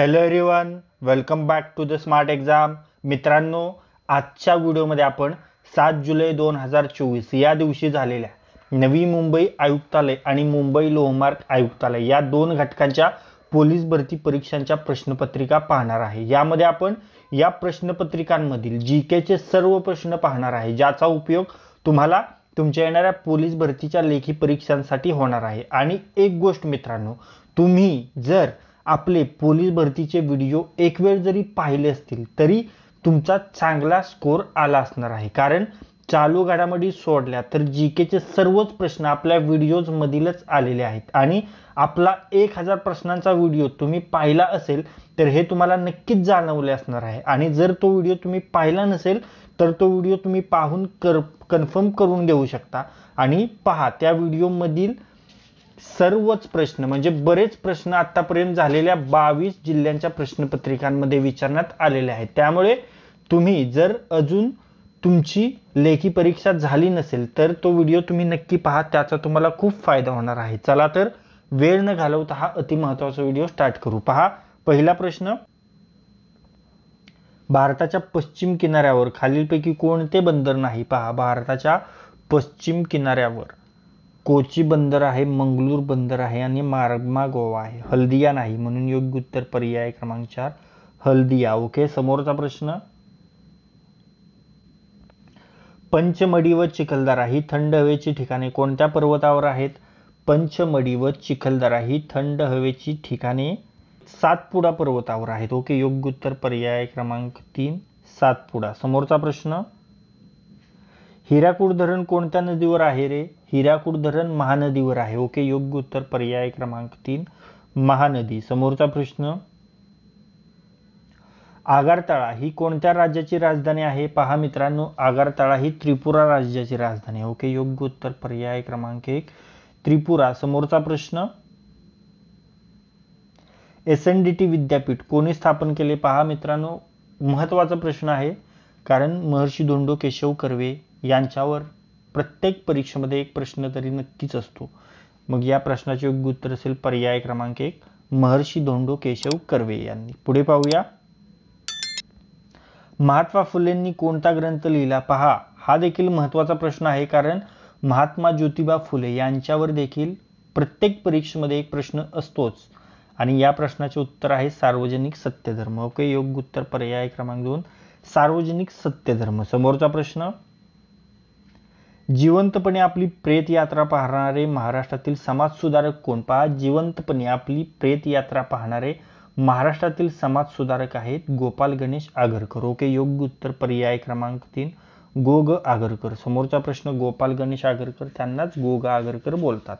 hello everyone welcome back to the smart exam मित्रांनो आजच्या व्हिडिओमध्ये आपण सात जुलै दोन हजार चोवीस या दिवशी झालेल्या नवी मुंबई आयुक्तालय आणि मुंबई लोहमार्ग आयुक्तालय या दोन घटकांच्या पोलीस भरती परीक्षांच्या प्रश्नपत्रिका पाहणार आहे यामध्ये आपण या प्रश्नपत्रिकांमधील जी केचे सर्व प्रश्न पाहणार आहे ज्याचा उपयोग तुम्हाला तुमच्या येणाऱ्या पोलीस भरतीच्या लेखी परीक्षांसाठी होणार आहे आणि एक गोष्ट मित्रांनो तुम्ही जर आपले पोलीस भरतीचे व्हिडिओ एक वेळ जरी पाहिले असतील तरी तुमचा चांगला स्कोर आला असणार आहे कारण चालू घडामोडी सोडल्या तर जी केचे सर्वच प्रश्न आपल्या व्हिडिओजमधीलच आलेले आहेत आणि आपला एक हजार प्रश्नांचा व्हिडिओ तुम्ही पाहिला असेल तर हे तुम्हाला नक्कीच जाणवले असणार आहे आणि जर तो व्हिडिओ तुम्ही पाहिला नसेल तर तो व्हिडिओ तुम्ही पाहून कर कन्फर्म करून घेऊ शकता आणि पहा त्या व्हिडिओमधील सर्वच प्रश्न म्हणजे बरेच प्रश्न आतापर्यंत झालेल्या बावीस जिल्ह्यांच्या प्रश्नपत्रिकांमध्ये विचारण्यात आलेले आहेत त्यामुळे तुम्ही जर अजून तुमची लेखी परीक्षा झाली नसेल तर तो व्हिडिओ तुम्ही नक्की पहा त्याचा तुम्हाला खूप फायदा होणार आहे चला तर वेळ न घालवता हा अतिमहत्वाचा व्हिडिओ स्टार्ट करू पहा पहिला प्रश्न भारताच्या पश्चिम किनाऱ्यावर खालीलपैकी कोणते बंदर नाही पहा भारताच्या पश्चिम किनाऱ्यावर कोची बंदर आहे मंगलूर बंदर आहे आणि मार्गमा गोवा आहे हल्दिया नाही म्हणून योग्य उत्तर पर्याय क्रमांक चार हल्दिया ओके समोरचा प्रश्न पंचमडी व चिखलदरा ही थंड हवेची ठिकाणे कोणत्या पर्वतावर आहेत पंचमढी व चिखलदरा ही थंड हवेची ठिकाणे सातपुडा पर्वतावर आहेत ओके योग्य उत्तर पर्याय क्रमांक तीन सातपुडा समोरचा प्रश्न हिराकूड धरण कोणत्या नदीवर आहे रे हिराकूड धरण महानदीवर आहे ओके योग्य उत्तर पर्याय क्रमांक तीन महानदी समोरचा प्रश्न आगारताळा ही कोणत्या राज्याची राजधानी आहे पहा मित्रांनो आगारताळा ही त्रिपुरा राज्याची राजधानी आहे ओके योग्य उत्तर पर्याय क्रमांक एक त्रिपुरा समोरचा प्रश्न एस एन डी टी विद्यापीठ कोणी स्थापन केले पहा मित्रांनो महत्वाचा प्रश्न आहे कारण महर्षी धोंडो केशव कर्वे यांच्यावर प्रत्येक परीक्षेमध्ये एक प्रश्न तरी नक्कीच असतो मग या प्रश्नाचे योग्य उत्तर असेल पर्याय क्रमांक एक महर्षी धोंडो केशव कर्वे यांनी पुढे पाहूया महात्मा फुलेंनी कोणता ग्रंथ लिहिला पहा हा देखील महत्वाचा प्रश्न आहे कारण महात्मा ज्योतिबा फुले यांच्यावर देखील प्रत्येक परीक्षेमध्ये एक प्रश्न असतोच आणि या प्रश्नाचे उत्तर आहे सार्वजनिक सत्यधर्म ओके योग्य उत्तर पर्याय क्रमांक दोन सार्वजनिक सत्यधर्म समोरचा प्रश्न जिवंतपणे आपली प्रेतयात्रा पाहणारे महाराष्ट्रातील समाजसुधारक कोण पहा जिवंतपणे आपली प्रेतयात्रा पाहणारे महाराष्ट्रातील समाजसुधारक आहेत गोपाल गणेश आगरकर ओके योग्य उत्तर पर्याय क्रमांक तीन गोग आगरकर समोरचा प्रश्न गोपाल गणेश आगरकर त्यांनाच गोग आगरकर बोलतात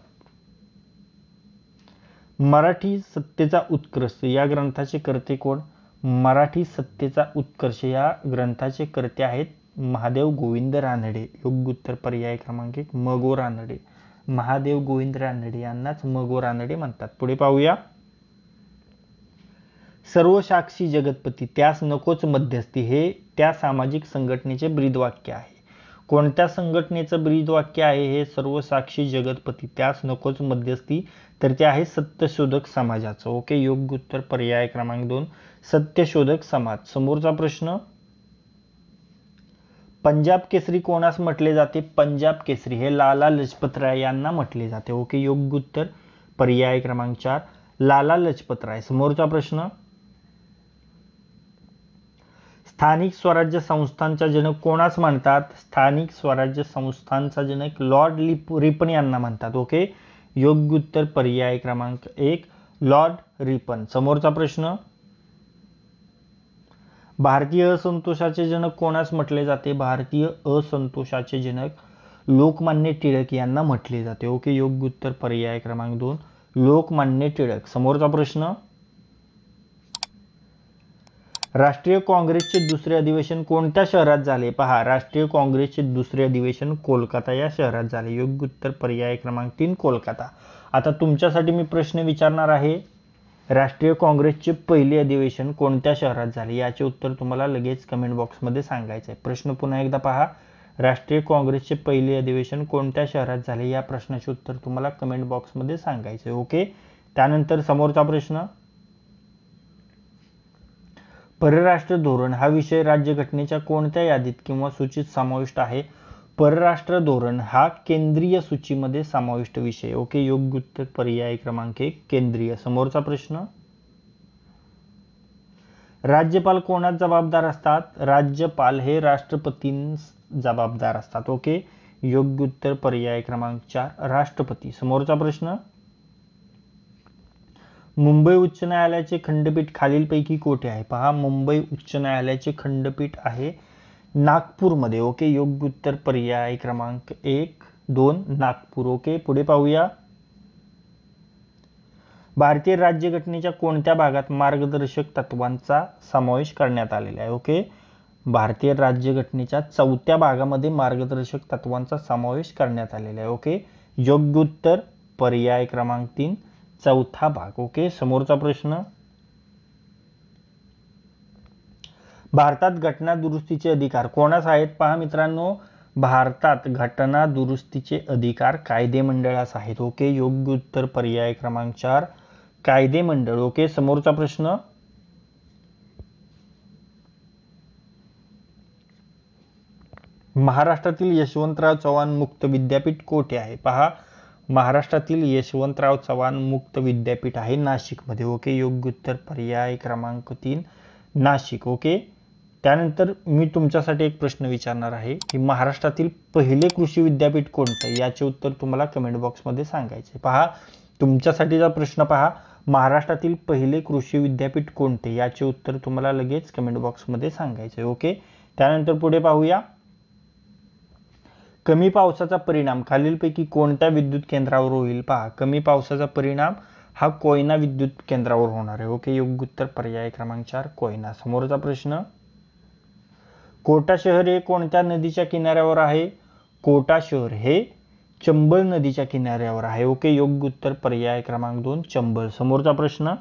मराठी सत्तेचा उत्कर्ष या ग्रंथाचे कर्ते कोण मराठी सत्तेचा उत्कर्ष या ग्रंथाचे कर्ते आहेत महादेव गोविंद रानडे योग्य उत्तर पर्याय क्रमांक एक मगो रानडे महादेव गोविंद रानडे यांनाच मगो रानडे म्हणतात पुढे पाहूया सर्व साक्षी जगतपती त्यास नकोच मध्यस्थी हे त्या सामाजिक संघटनेचे ब्रीदवाक्य आहे कोणत्या संघटनेचं वाक्य आहे हे सर्व साक्षी जगतपती त्यास नकोच मध्यस्थी तर ते आहे सत्यशोधक समाजाचं ओके योग्य उत्तर पर्याय क्रमांक दोन सत्यशोधक समाज समोरचा प्रश्न पंजाब केसरी कोणास म्हटले जाते पंजाब केसरी हे लाला लजपतराय यांना म्हटले जाते ओके योग्य उत्तर पर्याय क्रमांक चार लाला लजपतराय समोरचा प्रश्न स्थानिक स्वराज्य संस्थांचा जनक कोणास म्हणतात स्थानिक स्वराज्य संस्थांचा जनक लॉर्ड लिप रिपन यांना म्हणतात ओके योग्य उत्तर पर्याय क्रमांक एक लॉर्ड रिपन समोरचा प्रश्न भारतीय असंतोषाचे जनक कोणास म्हटले जाते भारतीय असंतोषाचे जनक लोकमान्य टिळक यांना म्हटले जाते ओके योग्य उत्तर पर्याय क्रमांक दोन लोकमान्य टिळक समोरचा प्रश्न राष्ट्रीय काँग्रेसचे दुसरे अधिवेशन कोणत्या शहरात झाले पहा राष्ट्रीय काँग्रेसचे दुसरे अधिवेशन कोलकाता या शहरात झाले योग्य उत्तर पर्याय क्रमांक तीन कोलकाता आता तुमच्यासाठी मी प्रश्न विचारणार आहे राष्ट्रीय काँग्रेसचे पहिले अधिवेशन कोणत्या शहरात झाले याचे उत्तर तुम्हाला लगेच कमेंट बॉक्समध्ये सांगायचं आहे प्रश्न पुन्हा एकदा पहा राष्ट्रीय काँग्रेसचे पहिले अधिवेशन कोणत्या शहरात झाले या प्रश्नाचे उत्तर तुम्हाला कमेंट बॉक्समध्ये आहे ओके त्यानंतर समोरचा प्रश्न परराष्ट्र धोरण हा विषय राज्यघटनेच्या कोणत्या यादीत किंवा सूचीत समाविष्ट आहे परराष्ट्र धोरण हा केंद्रीय सूचीमध्ये समाविष्ट विषय ओके योग्य उत्तर पर्याय क्रमांक एक केंद्रीय समोरचा प्रश्न राज्यपाल कोणात जबाबदार असतात राज्यपाल हे राष्ट्रपतींस जबाबदार असतात ओके योग्य उत्तर पर्याय क्रमांक चार राष्ट्रपती समोरचा प्रश्न मुंबई उच्च न्यायालयाचे खंडपीठ खालीलपैकी कोठे आहे पहा मुंबई उच्च न्यायालयाचे खंडपीठ आहे नागपूरमध्ये ओके योग्य उत्तर पर्याय क्रमांक एक दोन नागपूर ओके पुढे पाहूया भारतीय राज्यघटनेच्या कोणत्या भागात मार्गदर्शक तत्वांचा समावेश करण्यात आलेला आहे ओके भारतीय राज्यघटनेच्या चौथ्या भागामध्ये मार्गदर्शक तत्वांचा समावेश करण्यात आलेला आहे ओके योग्य उत्तर पर्याय क्रमांक तीन चौथा भाग ओके समोरचा प्रश्न भारतात घटना दुरुस्तीचे अधिकार कोणास आहेत पहा मित्रांनो भारतात घटना दुरुस्तीचे अधिकार कायदे मंडळास आहेत ओके योग्य उत्तर पर्याय क्रमांक चार कायदे मंडळ ओके समोरचा प्रश्न महाराष्ट्रातील यशवंतराव चव्हाण मुक्त विद्यापीठ कोठे आहे पहा महाराष्ट्रातील यशवंतराव चव्हाण मुक्त विद्यापीठ आहे नाशिकमध्ये ओके योग्य उत्तर पर्याय क्रमांक तीन नाशिक ओके त्यानंतर मी तुमच्यासाठी एक प्रश्न विचारणार आहे की महाराष्ट्रातील पहिले कृषी विद्यापीठ कोणते याचे उत्तर तुम्हाला कमेंट बॉक्समध्ये सांगायचे पहा तुमच्यासाठीचा प्रश्न पहा महाराष्ट्रातील पहिले कृषी विद्यापीठ कोणते याचे उत्तर तुम्हाला लगेच कमेंट बॉक्समध्ये सांगायचे ओके त्यानंतर पुढे पाहूया कमी पावसाचा परिणाम खालीलपैकी कोणत्या विद्युत केंद्रावर होईल पहा कमी पावसाचा परिणाम हा कोयना विद्युत केंद्रावर होणार आहे ओके योग्य उत्तर पर्याय क्रमांक चार कोयना समोरचा प्रश्न कोटा शहर हे कोणत्या नदीच्या किनाऱ्यावर आहे कोटा शहर हे चंबल नदीच्या किनाऱ्यावर आहे ओके योग्य उत्तर पर्याय क्रमांक दोन चंबल समोरचा प्रश्न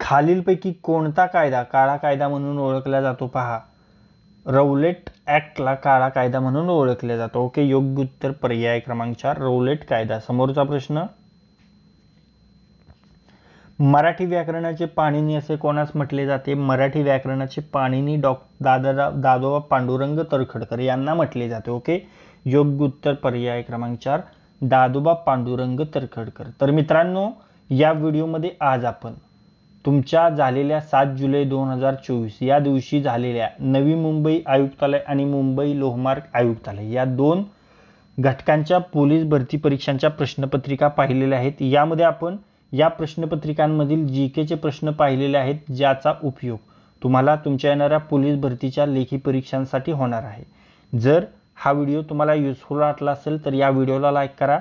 खालीलपैकी कोणता कायदा काळा कायदा म्हणून ओळखला जातो पहा रौलेट ॲक्टला काळा कायदा म्हणून ओळखला जातो ओके योग्य उत्तर पर्याय क्रमांक चार रौलेट कायदा समोरचा प्रश्न मराठी व्याकरणाचे पाणिनी असे कोणास म्हटले जाते मराठी व्याकरणाचे पाणिनी डॉ दादा दादोबा पांडुरंग तरखडकर यांना म्हटले जाते ओके योग्य उत्तर पर्याय क्रमांक चार दादोबा पांडुरंग तरखडकर तर मित्रांनो या व्हिडिओमध्ये आज आपण तुमच्या झालेल्या सात जुलै दोन हजार चोवीस या दिवशी झालेल्या नवी मुंबई आयुक्तालय आणि मुंबई लोहमार्ग आयुक्तालय या दोन घटकांच्या पोलीस भरती परीक्षांच्या प्रश्नपत्रिका पाहिलेल्या आहेत यामध्ये आपण या प्रश्नपत्रिकांमधील जी केचे प्रश्न पाहिलेले आहेत ज्याचा उपयोग तुम्हाला तुमच्या येणाऱ्या पोलीस भरतीच्या लेखी परीक्षांसाठी होणार आहे जर हा व्हिडिओ तुम्हाला युजफुल वाटला असेल तर या व्हिडिओला लाईक करा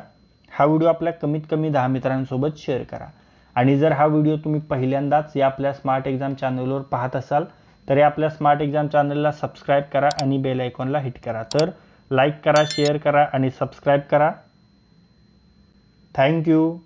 हा व्हिडिओ आपल्या कमीत कमी दहा मित्रांसोबत शेअर करा आणि जर हा व्हिडिओ तुम्ही पहिल्यांदाच या आपल्या स्मार्ट एक्झाम चॅनलवर पाहत असाल तर या आपल्या स्मार्ट एक्झाम चॅनलला सबस्क्राईब करा आणि बेल आयकॉनला हिट करा तर लाईक करा शेअर करा आणि सबस्क्राईब करा थँक्यू